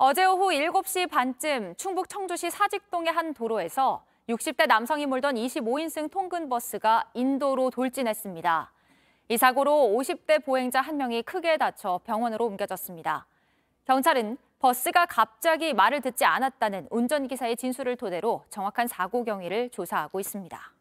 어제 오후 7시 반쯤 충북 청주시 사직동의 한 도로에서 60대 남성이 몰던 25인승 통근버스가 인도로 돌진했습니다. 이 사고로 50대 보행자 한 명이 크게 다쳐 병원으로 옮겨졌습니다. 경찰은 버스가 갑자기 말을 듣지 않았다는 운전기사의 진술을 토대로 정확한 사고 경위를 조사하고 있습니다.